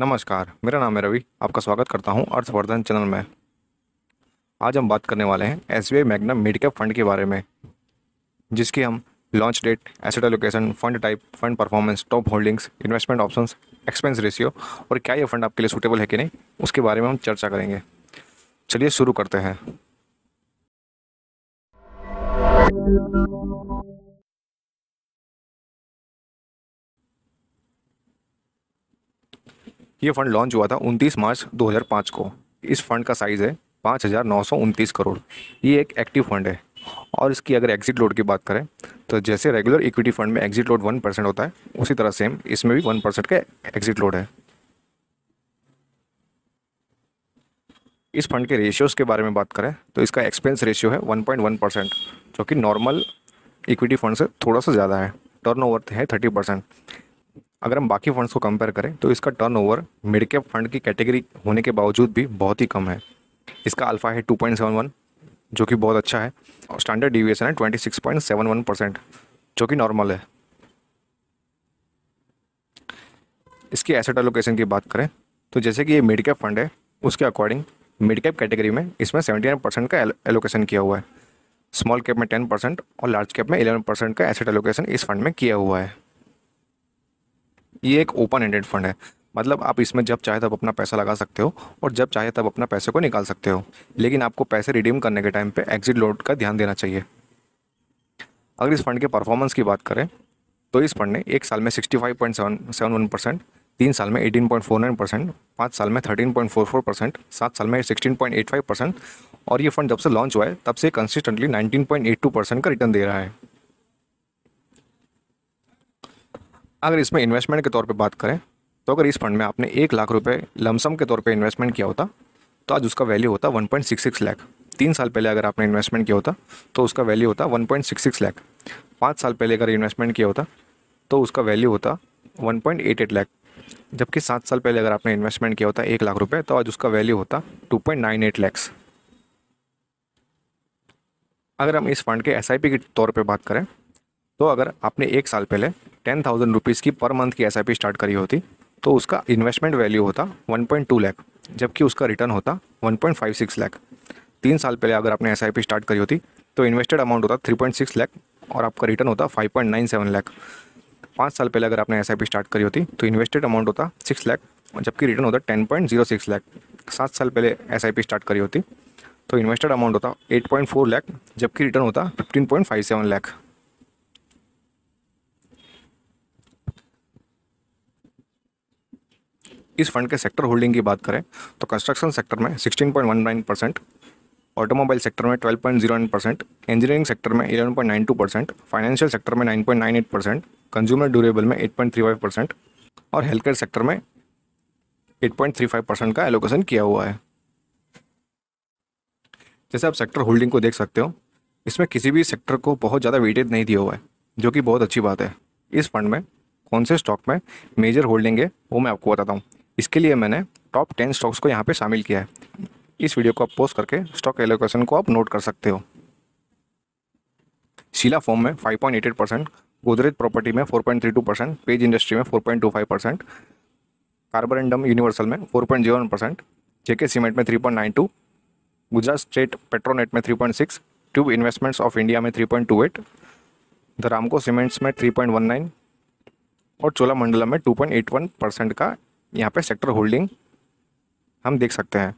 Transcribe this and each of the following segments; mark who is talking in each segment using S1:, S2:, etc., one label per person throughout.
S1: नमस्कार मेरा नाम है रवि आपका स्वागत करता हूं अर्थवर्धन चैनल में आज हम बात करने वाले हैं S B I Magnum mid cap fund के बारे में जिसकी हम launch date asset allocation fund type fund performance top holdings investment options expense ratio और क्या ये फंड आपके लिए सूटेबल है कि नहीं उसके बारे में हम चर्चा करेंगे चलिए शुरू करते हैं ये फंड लॉन्च हुआ था 29 मार्च 2005 को इस फंड का साइज़ है पाँच हज़ार नौ सौ उनतीस करोड़ ये एक एक्टिव फंड है और इसकी अगर एग्जिट लोड की बात करें तो जैसे रेगुलर इक्विटी फंड में एग्जिट लोड वन परसेंट होता है उसी तरह सेम इसमें भी वन परसेंट का एग्जिट लोड है इस फंड के रेशियोज़ के बारे में बात करें तो इसका एक्सपेंस रेशियो है 1.1 परसेंट जो कि नॉर्मल इक्विटी फंड से थोड़ा सा ज़्यादा है टर्नओवर है 30 परसेंट अगर हम बाकी फंड्स को कंपेयर करें तो इसका turnover mid cap fund की कैटेगरी होने के बावजूद भी बहुत ही कम है इसका अल्फ़ा है टू पॉइंट सेवन वन जो कि बहुत अच्छा है और स्टैंडर्ड डिविएशन है twenty six point seven one percent जो कि नॉर्मल है इसकी एसेट एलोकेशन की बात करें तो जैसे कि ये मिड कैप फंड है उसके अकॉर्डिंग मिड कैप कैटेगरी में इसमें सेवेंटी नाइन परसेंट का एलोकेशन किया हुआ है स्मॉल कैप में टेन परसेंट और लार्ज कैप में एलेवन परसेंट का एसेट एलोकेशन इस फंड में किया हुआ है ये एक ओपन एंडेड फंड है मतलब आप इसमें जब चाहे तब अपना पैसा लगा सकते हो और जब चाहे तब अपना पैसे को निकाल सकते हो लेकिन आपको पैसे रिडीम करने के टाइम पे एग्जिट लोड का ध्यान देना चाहिए अगर इस फंड के परफॉर्मेंस की बात करें तो इस फंड ने एक साल में sixty five point seven seven one percent तीन साल में eighteen point four nine percent पाँच साल में thirteen point four four percent सात साल में पॉइंट एट फाइव परसेंट और ये फंड जब से लॉन्च हुआ है तब से कंसिस्टेंटली टू परसेंट का रिटर्न दे रहा है अगर इसमें इन्वेस्टमेंट के तौर पर बात करें तो अगर इस फंड में आपने एक लाख रुपये लमसम के तौर पर इन्वेस्टमेंट किया होता तो आज उसका वैल्यू होता 1.66 लाख तीन साल पहले अगर आपने इन्वेस्टमेंट किया होता तो उसका वैल्यू होता 1.66 लाख पाँच साल पहले अगर इन्वेस्टमेंट किया होता तो उसका वैल्यू होता 1.88 लाख जबकि सात साल पहले अगर आपने इन्वेस्टमेंट किया होता एक लाख रुपये तो आज उसका वैल्यू होता 2.98 लैक्स अगर हम इस फंड के एस के तौर पर बात करें तो अगर आपने एक साल पहले टेन थाउजेंड रुपीज़ की पर मंथ की एस स्टार्ट करी होती तो उसका इन्वेस्टमेंट वैल्यू होता वन पॉइंट टू लैख जबकि उसका रिटर्न होता one point five six lakh तीन साल पहले अगर आपने एस स्टार्ट करी होती तो इन्वेस्टेड अमाउंट होता थ्री पॉइंट सिक्स लैख और आपका रिटर्न होता five point nine seven lakh पाँच साल पहले अगर आपने एस स्टार्ट करी होती तो इन्वेस्टेड अमाउंट होता सिक्स लैख जबकि रिटर्न होता ten point zero six lakh सात साल पहले एस स्टार्ट करी होती तो इन्वेस्टेड अमाउंट होता एट पॉइंट फोर लैख जबकि रिटर्न होता fifteen point five seven lakh इस फंड के सेक्टर होल्डिंग की बात करें तो कंस्ट्रक्शन सेक्टर में 16.19 परसेंट ऑटोमोबाइल सेक्टर में 12.09 परसेंट इंजीनियरिंग सेक्टर में 11.92 परसेंट फाइनेंशियल सेक्टर में 9.98 परसेंट कंज्यूमर ड्यूरेबल में 8.35 परसेंट और हेल्थ केयर सेक्टर में 8.35 परसेंट का एलोकेशन किया हुआ है जैसे आप सेक्टर होल्डिंग को देख सकते हो इसमें किसी भी सेक्टर को बहुत ज़्यादा वेटेज नहीं दिया हुआ है जो कि बहुत अच्छी बात है इस फंड में कौन से स्टॉक में मेजर होल्डिंग है वो मैं आपको बताता हूँ इसके लिए मैंने टॉप टेन स्टॉक्स को यहाँ पे शामिल किया है इस वीडियो को आप पोस्ट करके स्टॉक एलोकेशन को आप नोट कर सकते हो शीला फॉर्म में 5.88 परसेंट गोदरेज प्रॉपर्टी में 4.32 परसेंट पेज इंडस्ट्री में 4.25 परसेंट कार्बोरेंडम यूनिवर्सल में 4.01 परसेंट जेके सीमेंट में 3.92 गुजरात स्टेट पेट्रोनेट में 3.6 ट्यूब इन्वेस्टमेंट्स ऑफ इंडिया में 3.28 द रामको सीमेंट्स में 3.19 और चोला मंडलम में 2.81 परसेंट का यहाँ पे सेक्टर होल्डिंग हम देख सकते हैं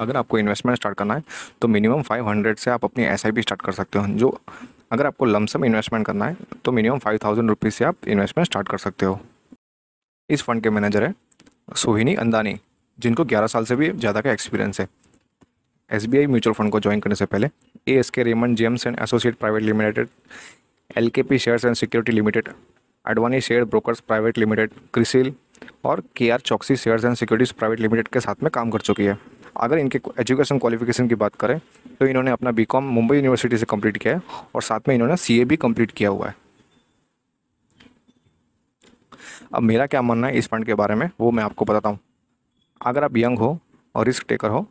S1: अगर आपको इन्वेस्टमेंट स्टार्ट करना है तो मिनिमम 500 से आप अपनी एस स्टार्ट कर सकते हो जो अगर आपको लमसम इन्वेस्टमेंट करना है तो मिनिमम फाइव थाउजेंड रुपीज़ से आप इन्वेस्टमेंट स्टार्ट कर सकते हो इस फंड के मैनेजर है सोहिनी अंदानी जिनको 11 साल से भी ज़्यादा का एक्सपीरियंस है एस म्यूचुअल फंड को ज्वाइन करने से पहले ए एस के Raymond James and associate private limited L K P shares and security limited Advani share brokers private limited CRISIL और K R Choksey shares and securities private limited के साथ में काम कर चुकी है अगर इनके एजुकेशन क्वालिफिकेशन की बात करें तो इन्होंने अपना बी मुंबई यूनिवर्सिटी से कम्प्लीट किया है और साथ में इन्होंने सी भी किया हुआ है अब मेरा क्या मानना है इस फंड के बारे में वो मैं आपको बताता हूँ अगर आप यंग हो और रिस्क टेकर हो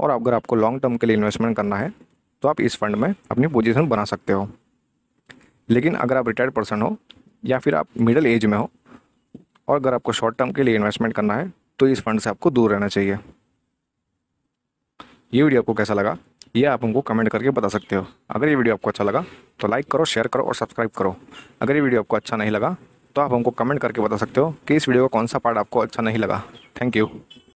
S1: और अगर आपको लॉन्ग टर्म के लिए इन्वेस्टमेंट करना है तो आप इस फंड में अपनी पोजीशन बना सकते हो लेकिन अगर आप रिटायर्ड पर्सन हो या फिर आप मिडिल एज में हो और अगर आपको शॉर्ट टर्म के लिए इन्वेस्टमेंट करना है तो इस फंड से आपको दूर रहना चाहिए ये वीडियो आपको कैसा लगा ये आप हमको कमेंट करके बता सकते हो अगर ये वीडियो आपको अच्छा लगा तो लाइक करो शेयर करो और सब्सक्राइब करो अगर ये वीडियो आपको अच्छा नहीं लगा तो आप हमको कमेंट करके बता सकते हो कि इस वीडियो का कौन सा पार्ट आपको अच्छा नहीं लगा थैंक यू